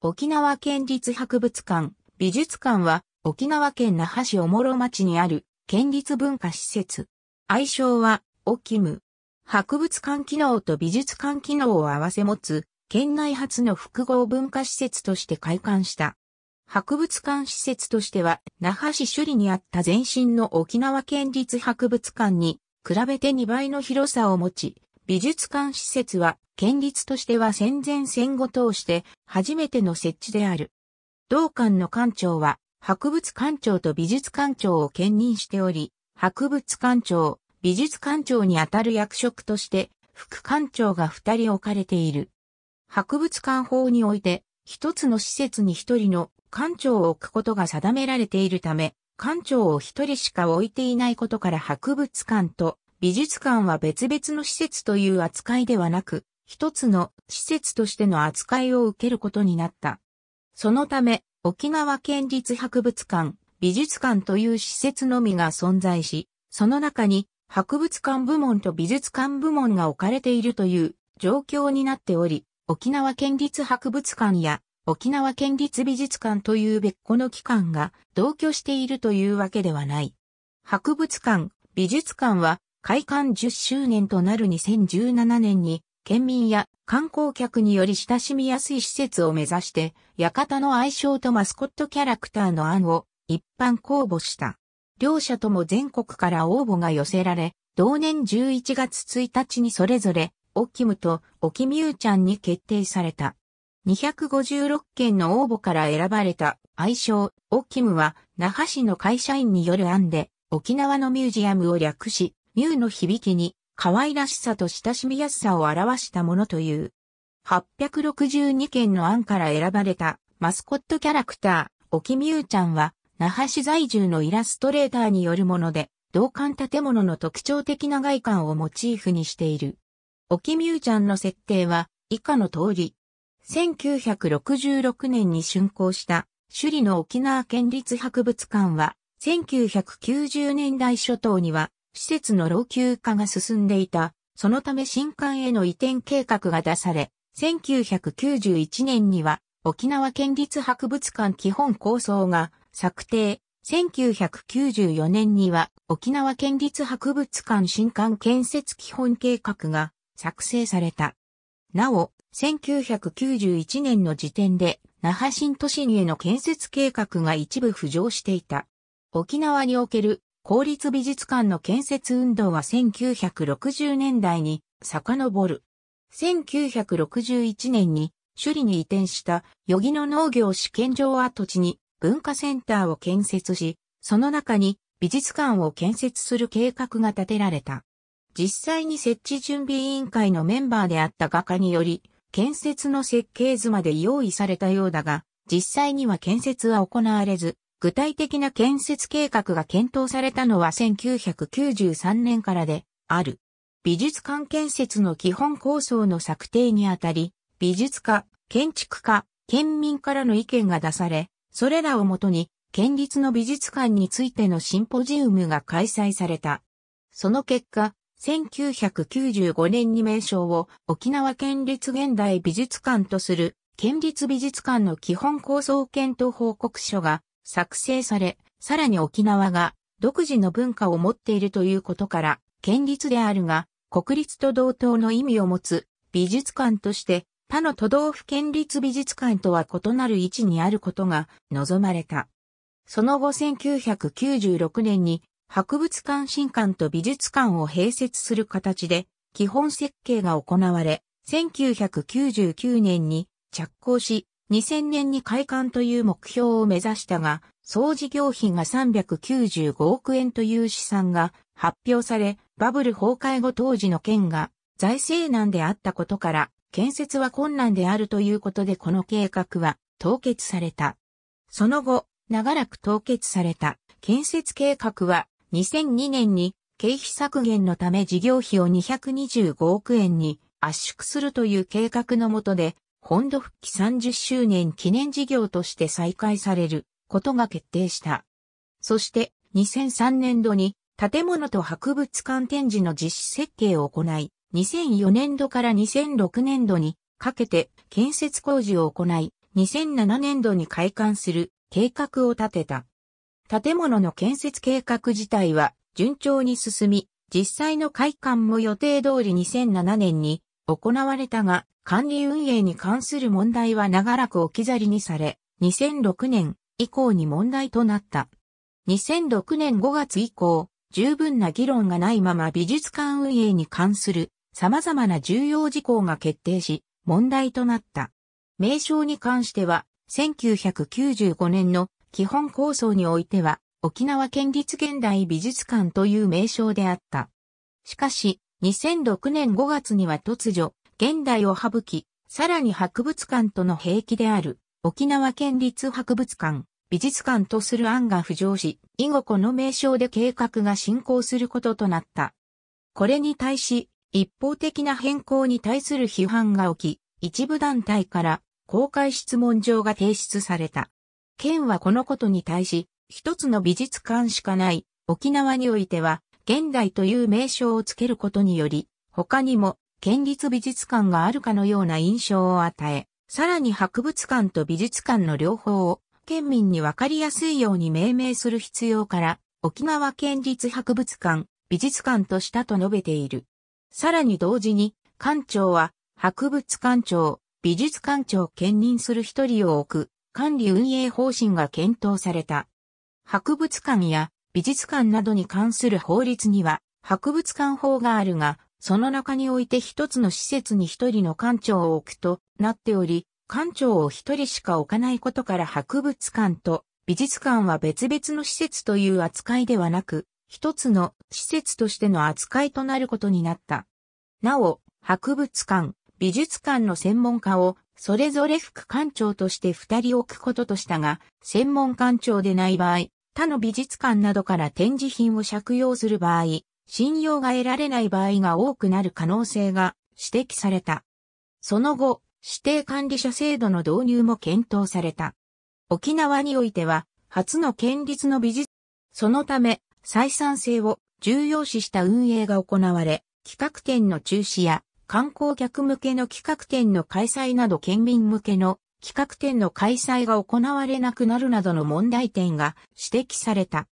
沖縄県立博物館、美術館は沖縄県那覇市おもろ町にある県立文化施設。愛称はオキム。博物館機能と美術館機能を合わせ持つ県内初の複合文化施設として開館した。博物館施設としては那覇市首里にあった前身の沖縄県立博物館に比べて2倍の広さを持ち、美術館施設は、県立としては戦前戦後通して初めての設置である。同館の館長は、博物館長と美術館長を兼任しており、博物館長、美術館長にあたる役職として、副館長が二人置かれている。博物館法において、一つの施設に一人の館長を置くことが定められているため、館長を一人しか置いていないことから博物館と美術館は別々の施設という扱いではなく、一つの施設としての扱いを受けることになった。そのため、沖縄県立博物館、美術館という施設のみが存在し、その中に博物館部門と美術館部門が置かれているという状況になっており、沖縄県立博物館や沖縄県立美術館という別個の機関が同居しているというわけではない。博物館、美術館は開館10周年となる2017年に、県民や観光客により親しみやすい施設を目指して、館の愛称とマスコットキャラクターの案を一般公募した。両者とも全国から応募が寄せられ、同年11月1日にそれぞれ、オキムとオキミューちゃんに決定された。256件の応募から選ばれた愛称、オキムは、那覇市の会社員による案で、沖縄のミュージアムを略し、ミュウの響きに可愛らしさと親しみやすさを表したものという。862件の案から選ばれたマスコットキャラクター、沖ミュウちゃんは、那覇市在住のイラストレーターによるもので、同館建物の特徴的な外観をモチーフにしている。沖ミュウちゃんの設定は、以下の通り。1966年に竣工した首里の沖縄県立博物館は1990年代初頭には施設の老朽化が進んでいた、そのため新館への移転計画が出され、1991年には沖縄県立博物館基本構想が策定、1994年には沖縄県立博物館新館建設基本計画が作成された。なお、1991年の時点で那覇新都心への建設計画が一部浮上していた。沖縄における公立美術館の建設運動は1960年代に遡る。1961年に首里に移転した余儀の農業試験場跡地に文化センターを建設し、その中に美術館を建設する計画が立てられた。実際に設置準備委員会のメンバーであった画家により、建設の設計図まで用意されたようだが、実際には建設は行われず、具体的な建設計画が検討されたのは1993年からである。美術館建設の基本構想の策定にあたり、美術家、建築家、県民からの意見が出され、それらをもとに、県立の美術館についてのシンポジウムが開催された。その結果、1995年に名称を沖縄県立現代美術館とする県立美術館の基本構想検討報告書が作成され、さらに沖縄が独自の文化を持っているということから、県立であるが、国立と同等の意味を持つ美術館として、他の都道府県立美術館とは異なる位置にあることが望まれた。その後1996年に博物館新館と美術館を併設する形で基本設計が行われ、1999年に着工し、2000年に開館という目標を目指したが、総事業費が395億円という試算が発表され、バブル崩壊後当時の県が財政難であったことから、建設は困難であるということでこの計画は凍結された。その後、長らく凍結された建設計画は2002年に経費削減のため事業費を225億円に圧縮するという計画のもとで本土復帰30周年記念事業として再開されることが決定した。そして2003年度に建物と博物館展示の実施設計を行い、2004年度から2006年度にかけて建設工事を行い、2007年度に開館する計画を立てた。建物の建設計画自体は順調に進み、実際の開館も予定通り2007年に行われたが、管理運営に関する問題は長らく置き去りにされ、2006年以降に問題となった。2006年5月以降、十分な議論がないまま美術館運営に関する様々な重要事項が決定し、問題となった。名称に関しては、1995年の基本構想においては、沖縄県立現代美術館という名称であった。しかし、2006年5月には突如、現代を省き、さらに博物館との併記である、沖縄県立博物館、美術館とする案が浮上し、以後この名称で計画が進行することとなった。これに対し、一方的な変更に対する批判が起き、一部団体から公開質問状が提出された。県はこのことに対し、一つの美術館しかない沖縄においては、現代という名称をつけることにより、他にも県立美術館があるかのような印象を与え、さらに博物館と美術館の両方を県民にわかりやすいように命名する必要から、沖縄県立博物館、美術館としたと述べている。さらに同時に、館長は、博物館長、美術館長を兼任する一人を置く、管理運営方針が検討された。博物館や美術館などに関する法律には、博物館法があるが、その中において一つの施設に一人の館長を置くとなっており、館長を一人しか置かないことから博物館と美術館は別々の施設という扱いではなく、一つの施設としての扱いとなることになった。なお、博物館、美術館の専門家をそれぞれ副館長として二人置くこととしたが、専門館長でない場合、他の美術館などから展示品を借用する場合、信用が得られない場合が多くなる可能性が指摘された。その後、指定管理者制度の導入も検討された。沖縄においては、初の県立の美術、そのため、採算性を重要視した運営が行われ、企画展の中止や観光客向けの企画展の開催など県民向けの企画展の開催が行われなくなるなどの問題点が指摘された。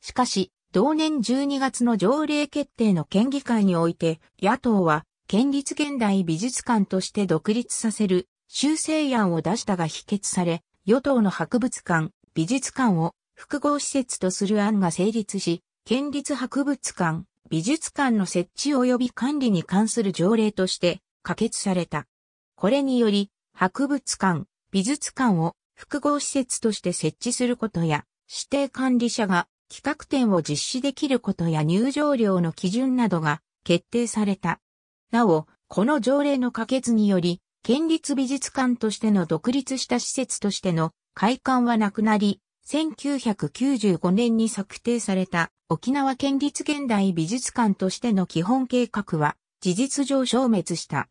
しかし、同年12月の条例決定の県議会において、野党は、県立現代美術館として独立させる修正案を出したが否決され、与党の博物館、美術館を複合施設とする案が成立し、県立博物館、美術館の設置及び管理に関する条例として可決された。これにより、博物館、美術館を複合施設として設置することや、指定管理者が企画展を実施できることや入場料の基準などが決定された。なお、この条例の可決により、県立美術館としての独立した施設としての開館はなくなり、1995年に策定された沖縄県立現代美術館としての基本計画は事実上消滅した。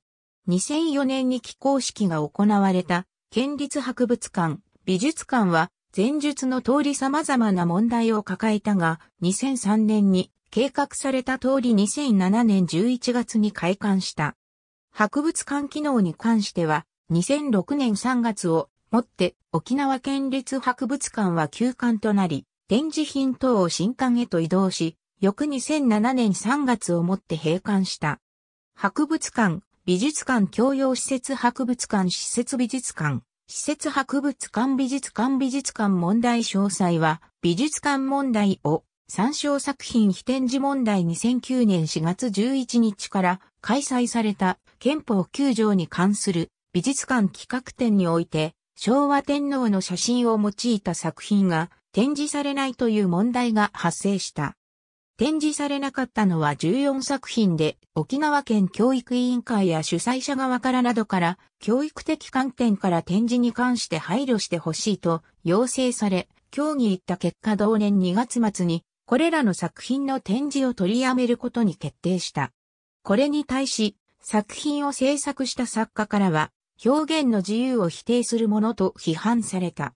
2004年に起工式が行われた県立博物館、美術館は前述の通り様々な問題を抱えたが、2003年に計画された通り2007年11月に開館した。博物館機能に関しては、2006年3月をもって沖縄県立博物館は休館となり、展示品等を新館へと移動し、翌2007年3月をもって閉館した。博物館、美術館共用施設博物館施設美術館、施設博物館美術館美術館問題詳細は、美術館問題を参照作品非展示問題2009年4月11日から開催された憲法9条に関する美術館企画展において、昭和天皇の写真を用いた作品が展示されないという問題が発生した。展示されなかったのは14作品で、沖縄県教育委員会や主催者側からなどから、教育的観点から展示に関して配慮してほしいと要請され、協議行った結果同年2月末に、これらの作品の展示を取りやめることに決定した。これに対し、作品を制作した作家からは、表現の自由を否定するものと批判された。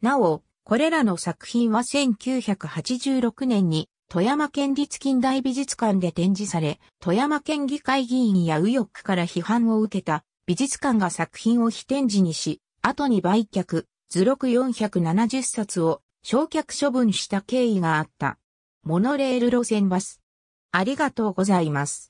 なお、これらの作品は1986年に富山県立近代美術館で展示され、富山県議会議員や右翼から批判を受けた美術館が作品を非展示にし、後に売却、図録470冊を焼却処分した経緯があった。モノレール路線バス。ありがとうございます。